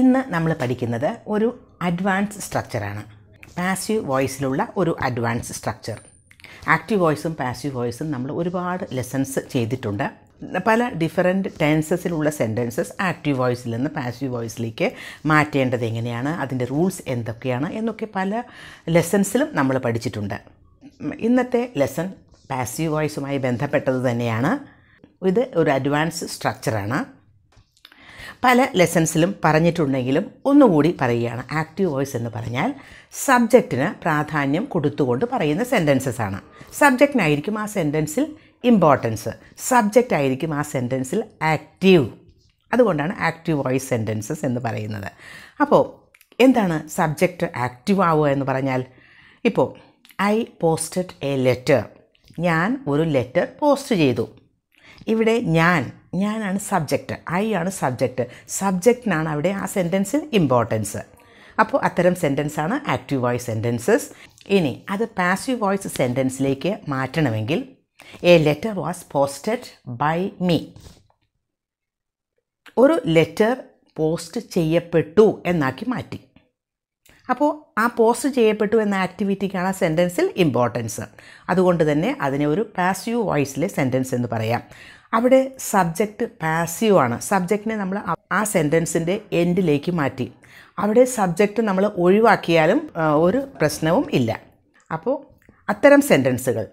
ഇന്ന് നമ്മൾ പഠിക്കുന്നത് ഒരു അഡ്വാൻസ് സ്ട്രക്ചറാണ് പാസീവ് വോയിസിലുള്ള ഒരു അഡ്വാൻസ് സ്ട്രക്ചർ ആക്റ്റീവ് വോയിസും പാസീവ് വോയിസും നമ്മൾ ഒരുപാട് ലെസൺസ് ചെയ്തിട്ടുണ്ട് പല ഡിഫറെൻറ്റ് ടെൻസസിലുള്ള സെൻറ്റൻസസ് ആക്റ്റീവ് വോയിസിൽ നിന്ന് പാസീവ് വോയിസിലേക്ക് മാറ്റേണ്ടത് എങ്ങനെയാണ് അതിൻ്റെ റൂൾസ് എന്തൊക്കെയാണ് എന്നൊക്കെ പല ലെസൺസിലും നമ്മൾ പഠിച്ചിട്ടുണ്ട് ഇന്നത്തെ ലെസൺ പാസീവ് വോയിസുമായി ബന്ധപ്പെട്ടത് തന്നെയാണ് ഇത് ഒരു അഡ്വാൻസ് സ്ട്രക്ചറാണ് പല ലെസൺസിലും പറഞ്ഞിട്ടുണ്ടെങ്കിലും ഒന്നുകൂടി പറയുകയാണ് ആക്റ്റീവ് വോയിസ് എന്ന് പറഞ്ഞാൽ സബ്ജക്റ്റിന് പ്രാധാന്യം കൊടുത്തുകൊണ്ട് പറയുന്ന സെൻറ്റൻസസ് ആണ് സബ്ജക്റ്റിനായിരിക്കും ആ സെൻറ്റൻസിൽ ഇമ്പോർട്ടൻസ് സബ്ജക്റ്റ് ആയിരിക്കും ആ സെൻറ്റൻസിൽ ആക്റ്റീവ് അതുകൊണ്ടാണ് ആക്റ്റീവ് വോയിസ് സെൻറ്റൻസസ് എന്ന് പറയുന്നത് അപ്പോൾ എന്താണ് സബ്ജക്റ്റ് ആക്റ്റീവ് ആവുക എന്ന് പറഞ്ഞാൽ ഇപ്പോൾ ഐ പോസ്റ്റഡ് എ ലെറ്റർ ഞാൻ ഒരു ലെറ്റർ പോസ്റ്റ് ചെയ്തു ഇവിടെ ഞാൻ ഞാനാണ് സബ്ജക്റ്റ് ഐ ആണ് സബ്ജക്റ്റ് സബ്ജക്റ്റിനാണ് അവിടെ ആ സെൻറ്റൻസിൽ ഇമ്പോർട്ടൻസ് അപ്പോൾ അത്തരം സെൻറ്റൻസാണ് ആക്റ്റീവ് വോയിസ് സെൻറ്റൻസസ് ഇനി അത് പാസീവ് വോയിസ് സെൻറ്റൻസിലേക്ക് മാറ്റണമെങ്കിൽ a letter was posted by me ഒരു ലെറ്റർ പോസ്റ്റ് ചെയ്യപ്പെട്ടു എന്നാക്കി മാറ്റി അപ്പോൾ ആ പോസ്റ്റ് ചെയ്യപ്പെട്ടു എന്ന ആക്ടിവിറ്റിക്കാണ് ആ സെൻറ്റൻസിൽ ഇമ്പോർട്ടൻസ് അതുകൊണ്ട് തന്നെ അതിനെ ഒരു പാസീവ് വോയിസിലെ സെൻറ്റൻസ് എന്ന് പറയാം അവിടെ സബ്ജക്റ്റ് ആണ് സബ്ജക്റ്റിനെ നമ്മൾ ആ സെൻറ്റൻസിൻ്റെ എൻഡിലേക്ക് മാറ്റി അവിടെ സബ്ജക്റ്റ് നമ്മൾ ഒഴിവാക്കിയാലും ഒരു പ്രശ്നവും ഇല്ല അപ്പോൾ അത്തരം സെൻറ്റൻസുകൾ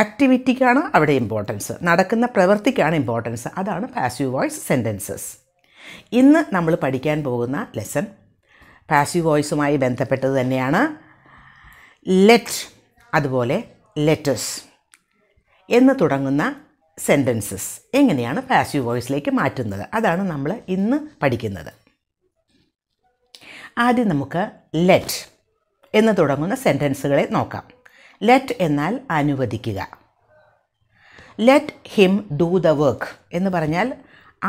ആക്ടിവിറ്റിക്കാണ് അവിടെ ഇമ്പോർട്ടൻസ് നടക്കുന്ന പ്രവൃത്തിക്കാണ് ഇമ്പോർട്ടൻസ് അതാണ് പാസീവ് വോയിസ് സെൻറ്റൻസസ് ഇന്ന് നമ്മൾ പഠിക്കാൻ പോകുന്ന ലെസൺ പാസീവ് വോയിസുമായി ബന്ധപ്പെട്ടത് തന്നെയാണ് ലെറ്റ് അതുപോലെ ലെറ്റസ് എന്ന് തുടങ്ങുന്ന സെൻറ്റൻസസ് എങ്ങനെയാണ് പാസീവ് വോയിസിലേക്ക് മാറ്റുന്നത് അതാണ് നമ്മൾ ഇന്ന് പഠിക്കുന്നത് ആദ്യം നമുക്ക് ലെറ്റ് എന്ന് തുടങ്ങുന്ന സെൻറ്റൻസുകളെ നോക്കാം ലെറ്റ് എന്നാൽ അനുവദിക്കുക let him do the work എന്ന് പറഞ്ഞാൽ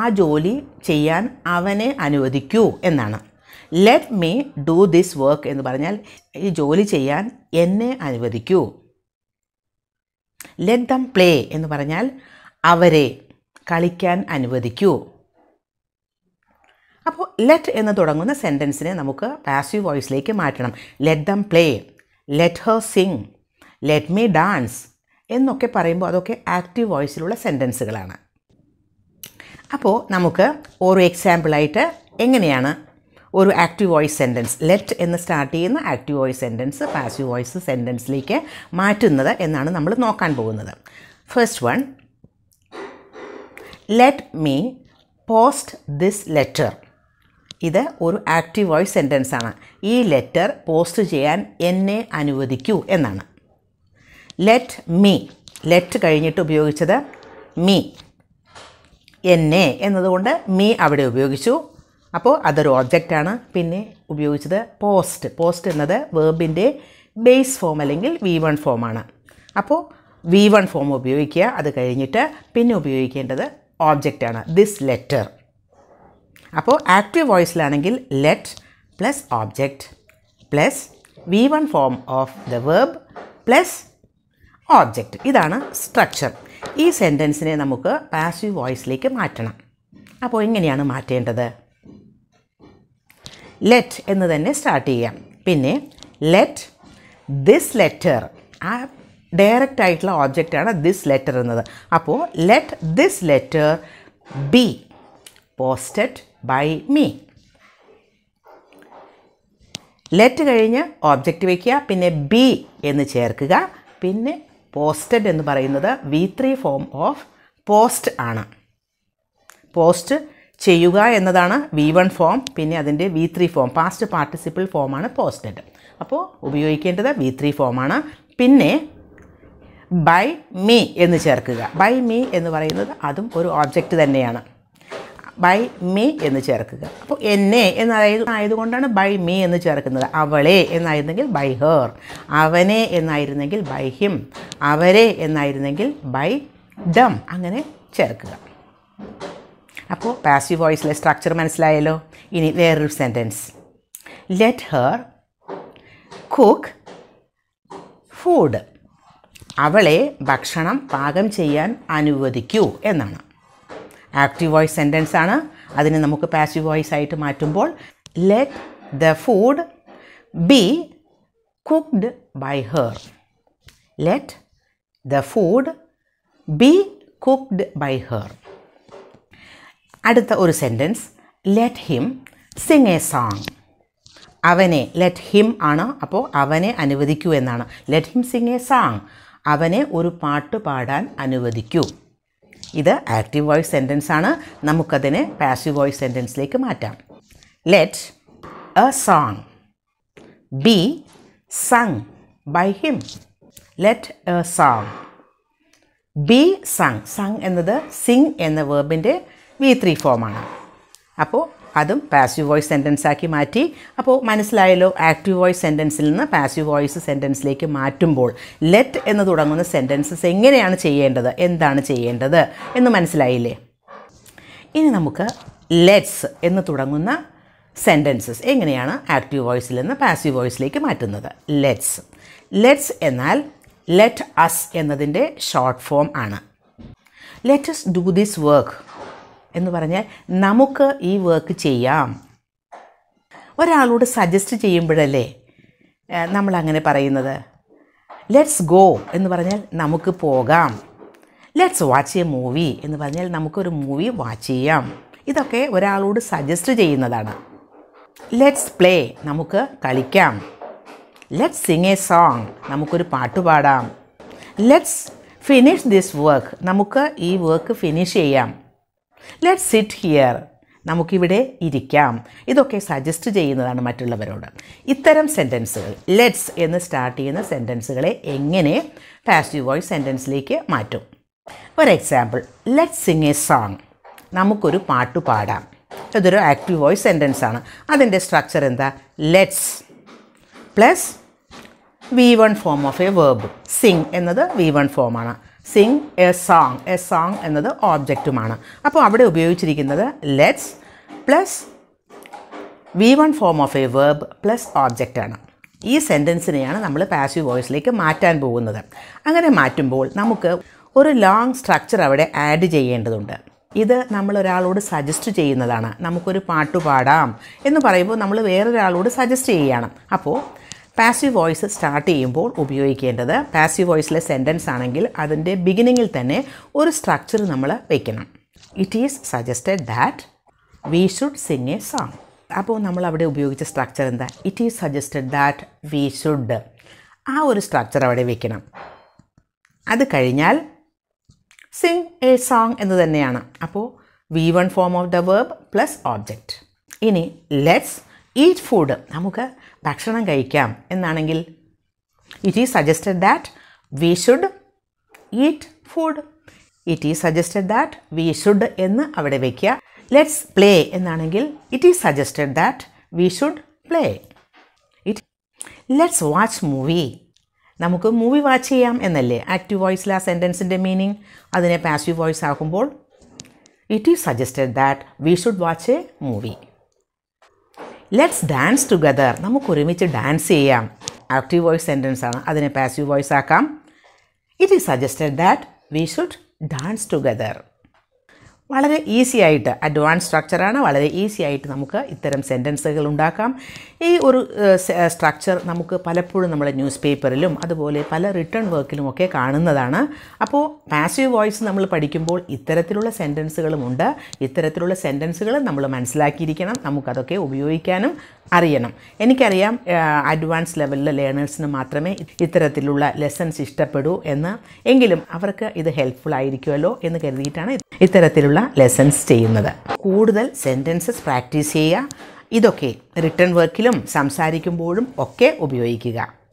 ആ ജോലി ചെയ്യാൻ അവനെ അനുവദിക്കൂ എന്നാണ് let me do this work എന്ന് പറഞ്ഞാൽ ഈ ജോലി ചെയ്യാൻ എന്നെ അനുവദിക്കൂ ലെറ്റ് ദം പ്ലേ എന്ന് പറഞ്ഞാൽ അവരെ കളിക്കാൻ അനുവദിക്കൂ അപ്പോൾ ലെറ്റ് എന്ന് തുടങ്ങുന്ന സെൻറ്റൻസിനെ നമുക്ക് പാസീവ് വോയിസിലേക്ക് മാറ്റണം let them play let her sing let me dance എന്നൊക്കെ പറയുമ്പോൾ അതൊക്കെ ആക്റ്റീവ് വോയിസിലുള്ള സെൻറ്റൻസുകളാണ് അപ്പോൾ നമുക്ക് ഓരോ എക്സാമ്പിളായിട്ട് എങ്ങനെയാണ് ഒരു ആക്റ്റീവ് വോയിസ് സെൻറ്റൻസ് ലെറ്റ് എന്ന് സ്റ്റാർട്ട് ചെയ്യുന്ന active voice sentence passive voice സെൻറ്റൻസിലേക്ക് മാറ്റുന്നത് എന്നാണ് നമ്മൾ നോക്കാൻ പോകുന്നത് first one let me post this letter ഇത് ഒരു ആക്റ്റീവ് വോയിസ് സെൻറ്റൻസ് ആണ് ഈ ലെറ്റർ പോസ്റ്റ് ചെയ്യാൻ എന്നെ അനുവദിക്കൂ എന്നാണ് ലെറ്റ് മീ ലെറ്റ് കഴിഞ്ഞിട്ട് ഉപയോഗിച്ചത് മീ എന്നെ എന്നതുകൊണ്ട് മീ അവിടെ ഉപയോഗിച്ചു അപ്പോൾ അതൊരു ആണ് പിന്നെ ഉപയോഗിച്ചത് പോസ്റ്റ് പോസ്റ്റ് എന്നത് വേബിൻ്റെ ബേസ് ഫോം അല്ലെങ്കിൽ വി വൺ ഫോമാണ് അപ്പോൾ വി വൺ ഫോം ഉപയോഗിക്കുക അത് കഴിഞ്ഞിട്ട് പിന്നെ ഉപയോഗിക്കേണ്ടത് ഓബ്ജക്റ്റാണ് ദിസ് ലെറ്റർ അപ്പോൾ ആക്റ്റീവ് വോയിസിലാണെങ്കിൽ let plus object plus V one form of the verb plus object ഇതാണ് സ്ട്രക്ചർ ഈ സെൻറ്റൻസിനെ നമുക്ക് പാസീവ് വോയിസിലേക്ക് മാറ്റണം അപ്പോൾ എങ്ങനെയാണ് മാറ്റേണ്ടത് ലെറ്റ് എന്ന് തന്നെ സ്റ്റാർട്ട് ചെയ്യാം പിന്നെ ലെറ്റ് ദിസ് ലെറ്റർ ആ ഡയറക്റ്റ് ആയിട്ടുള്ള ഓബ്ജക്റ്റാണ് ദിസ് ലെറ്റർ എന്നത് അപ്പോൾ let this letter be posted by me let കഴിഞ്ഞ് ഓബ്ജക്റ്റ് വയ്ക്കുക പിന്നെ ബി എന്ന് ചേർക്കുക പിന്നെ പോസ്റ്റഡ് എന്ന് പറയുന്നത് V three form of post ആണ് പോസ്റ്റ് ചെയ്യുക എന്നതാണ് വി വൺ ഫോം പിന്നെ അതിൻ്റെ V three form past participle ഫോമാണ് പോസ്റ്റഡ് അപ്പോൾ ഉപയോഗിക്കേണ്ടത് വി ത്രീ ഫോമാണ് പിന്നെ ബൈ മീ എന്ന് ചേർക്കുക ബൈ മീ എന്ന് പറയുന്നത് അതും ഒരു ഓബ്ജക്റ്റ് തന്നെയാണ് ബൈ മീ എന്ന് ചേർക്കുക അപ്പോൾ എന്നെ എന്നായത് ആയതുകൊണ്ടാണ് ബൈ മീ എന്ന് ചേർക്കുന്നത് അവളെ എന്നായിരുന്നെങ്കിൽ ബൈ ഹേർ അവനെ എന്നായിരുന്നെങ്കിൽ ബൈ ഹിം അവരെ എന്നായിരുന്നെങ്കിൽ ബൈ ഡം അങ്ങനെ ചേർക്കുക അപ്പോൾ പാസീവ് വോയിസിലെ സ്ട്രക്ചർ മനസ്സിലായല്ലോ ഇനി വേറൊരു sentence let her cook food അവളെ ഭക്ഷണം പാകം ചെയ്യാൻ അനുവദിക്കൂ എന്നാണ് ആക്റ്റീവ് വോയിസ് സെൻറ്റൻസ് ആണ് അതിനെ നമുക്ക് പാസീവ് വോയിസ് ആയിട്ട് മാറ്റുമ്പോൾ let the food be cooked by her let the food be cooked by her അടുത്ത ഒരു sentence let him sing a song അവനെ ലെറ്റ് ഹിം ആണ് അപ്പോൾ അവനെ അനുവദിക്കൂ എന്നാണ് let him sing a song അവനെ ഒരു പാട്ട് പാടാൻ അനുവദിക്കൂ ഇത് ആക്റ്റീവ് വോയിസ് സെൻറ്റൻസ് ആണ് നമുക്കതിനെ പാസീവ് വോയിസ് സെൻറ്റൻസിലേക്ക് മാറ്റാം let a song be sung by him let a song be sung sung എന്നത് സിങ് എന്ന വേർബിൻ്റെ വി ത്രീ ഫോമാണ് അപ്പോൾ അതും പാസീവ് വോയിസ് സെൻറ്റൻസ് ആക്കി മാറ്റി അപ്പോൾ മനസ്സിലായല്ലോ ആക്റ്റീവ് വോയിസ് സെൻറ്റൻസിൽ നിന്ന് പാസീവ് വോയിസ് സെൻറ്റൻസിലേക്ക് മാറ്റുമ്പോൾ ലെറ്റ് എന്ന് തുടങ്ങുന്ന സെൻറ്റൻസസ് എങ്ങനെയാണ് ചെയ്യേണ്ടത് എന്താണ് ചെയ്യേണ്ടത് എന്ന് മനസ്സിലായില്ലേ ഇനി നമുക്ക് ലെറ്റ്സ് എന്ന് തുടങ്ങുന്ന സെൻറ്റൻസസ് എങ്ങനെയാണ് ആക്റ്റീവ് വോയിസിൽ നിന്ന് പാസീവ് വോയിസിലേക്ക് മാറ്റുന്നത് ലെറ്റ്സ് ലെറ്റ്സ് എന്നാൽ ലെറ്റ് അസ് എന്നതിൻ്റെ ഷോർട്ട് ഫോം ആണ് let us do this work എന്ന് പറഞ്ഞാൽ നമുക്ക് ഈ വർക്ക് ചെയ്യാം ഒരാളോട് സജസ്റ്റ് ചെയ്യുമ്പോഴല്ലേ നമ്മളങ്ങനെ പറയുന്നത് ലെറ്റ്സ് ഗോ എന്ന് പറഞ്ഞാൽ നമുക്ക് പോകാം ലെറ്റ്സ് വാച്ച് എ മൂവി എന്ന് പറഞ്ഞാൽ നമുക്കൊരു മൂവി വാച്ച് ചെയ്യാം ഇതൊക്കെ ഒരാളോട് സജസ്റ്റ് ചെയ്യുന്നതാണ് ലെറ്റ്സ് പ്ലേ നമുക്ക് കളിക്കാം ലെറ്റ്സ് സിങ് എ സോങ് നമുക്കൊരു പാട്ട് പാടാം ലെറ്റ്സ് ഫിനിഷ് ദിസ് വർക്ക് നമുക്ക് ഈ വർക്ക് ഫിനിഷ് ചെയ്യാം ലെറ്റ് സിറ്റ് ഹിയർ നമുക്കിവിടെ ഇരിക്കാം ഇതൊക്കെ സജസ്റ്റ് ചെയ്യുന്നതാണ് മറ്റുള്ളവരോട് ഇത്തരം സെൻറ്റൻസുകൾ ലെറ്റ്സ് എന്ന് സ്റ്റാർട്ട് ചെയ്യുന്ന സെൻറ്റൻസുകളെ എങ്ങനെ പാസീവ് വോയിസ് സെൻറ്റൻസിലേക്ക് മാറ്റും for example let sing a song നമുക്കൊരു പാട്ട് പാടാം ഇതൊരു ആക്റ്റീവ് വോയിസ് സെൻറ്റൻസ് ആണ് അതിൻ്റെ സ്ട്രക്ചർ എന്താ let's plus V one form of a verb sing എന്നത് വി വൺ ഫോമാണ് sing a song a song എന്നത് ഓബ്ജക്റ്റുമാണ് അപ്പോൾ അവിടെ ഉപയോഗിച്ചിരിക്കുന്നത് let's plus V one form of a verb plus ഓബ്ജക്റ്റാണ് ഈ സെൻറ്റൻസിനെയാണ് നമ്മൾ പാസീവ് വോയിസിലേക്ക് മാറ്റാൻ പോകുന്നത് അങ്ങനെ മാറ്റുമ്പോൾ നമുക്ക് ഒരു ലോങ് സ്ട്രക്ചർ അവിടെ ആഡ് ചെയ്യേണ്ടതുണ്ട് ഇത് നമ്മൾ ഒരാളോട് സജസ്റ്റ് ചെയ്യുന്നതാണ് നമുക്കൊരു പാട്ട് പാടാം എന്ന് പറയുമ്പോൾ നമ്മൾ വേറൊരാളോട് സജസ്റ്റ് ചെയ്യുകയാണ് അപ്പോൾ പാസീവ് വോയിസ് സ്റ്റാർട്ട് ചെയ്യുമ്പോൾ ഉപയോഗിക്കേണ്ടത് പാസീവ് വോയിസിലെ സെൻറ്റൻസ് ആണെങ്കിൽ അതിൻ്റെ ബിഗിനിങ്ങിൽ തന്നെ ഒരു സ്ട്രക്ചർ നമ്മൾ വയ്ക്കണം it is suggested that we should sing a song അപ്പോൾ നമ്മൾ അവിടെ ഉപയോഗിച്ച സ്ട്രക്ചർ എന്താ it is suggested that we should ആ ഒരു സ്ട്രക്ചർ അവിടെ വയ്ക്കണം അത് കഴിഞ്ഞാൽ സിങ് എ സോങ് എന്ന് തന്നെയാണ് അപ്പോൾ V one form of the verb plus object ഇനി ലെറ്റ്സ് ഈറ്റ് ഫുഡ് നമുക്ക് ഭക്ഷണം കഴിക്കാം എന്നാണെങ്കിൽ it is suggested that we should eat food it is suggested that we should എന്ന് അവിടെ വയ്ക്കുക ലെറ്റ്സ് പ്ലേ എന്നാണെങ്കിൽ it is suggested that we should play it let's watch movie നമുക്ക് മൂവി വാച്ച് ചെയ്യാം എന്നല്ലേ ആക്റ്റീവ് വോയിസിൽ ആ സെൻറ്റൻസിൻ്റെ മീനിങ് അതിനെ പാസീവ് വോയിസ് ആകുമ്പോൾ it is suggested that we should watch a movie let's dance together നമുക്ക് ഒരുമിച്ച് ഡാൻസ് ചെയ്യാം ആക്റ്റീവ് വോയിസ് സെൻറ്റൻസ് ആണ് അതിനെ പാസീവ് വോയിസ് ആക്കാം it is suggested that we should dance together വളരെ ഈസി ആയിട്ട് അഡ്വാൻസ് സ്ട്രക്ചറാണ് വളരെ ഈസി ആയിട്ട് നമുക്ക് ഇത്തരം സെൻറ്റൻസുകൾ ഉണ്ടാക്കാം ഈ ഒരു സ്ട്രക്ചർ നമുക്ക് പലപ്പോഴും നമ്മുടെ ന്യൂസ് പേപ്പറിലും അതുപോലെ പല റിട്ടേൺ വർക്കിലും ഒക്കെ കാണുന്നതാണ് അപ്പോൾ പാസീവ് വോയിസ് നമ്മൾ പഠിക്കുമ്പോൾ ഇത്തരത്തിലുള്ള സെൻറ്റൻസുകളുമുണ്ട് ഇത്തരത്തിലുള്ള സെൻറ്റൻസുകൾ നമ്മൾ മനസ്സിലാക്കിയിരിക്കണം നമുക്കതൊക്കെ ഉപയോഗിക്കാനും അറിയണം എനിക്കറിയാം അഡ്വാൻസ് ലെവലിലെ ലേണേഴ്സിന് മാത്രമേ ഇത്തരത്തിലുള്ള ലെസൺസ് ഇഷ്ടപ്പെടൂ എന്ന് എങ്കിലും അവർക്ക് ഇത് ഹെൽപ്ഫുൾ ആയിരിക്കുമല്ലോ എന്ന് കരുതിയിട്ടാണ് ഇത്തരത്തിലുള്ള ലെസൺസ് ചെയ്യുന്നത് കൂടുതൽ സെൻറ്റൻസസ് പ്രാക്ടീസ് ചെയ്യുക ഇതൊക്കെ റിട്ടേൺ വർക്കിലും സംസാരിക്കുമ്പോഴും ഒക്കെ ഉപയോഗിക്കുക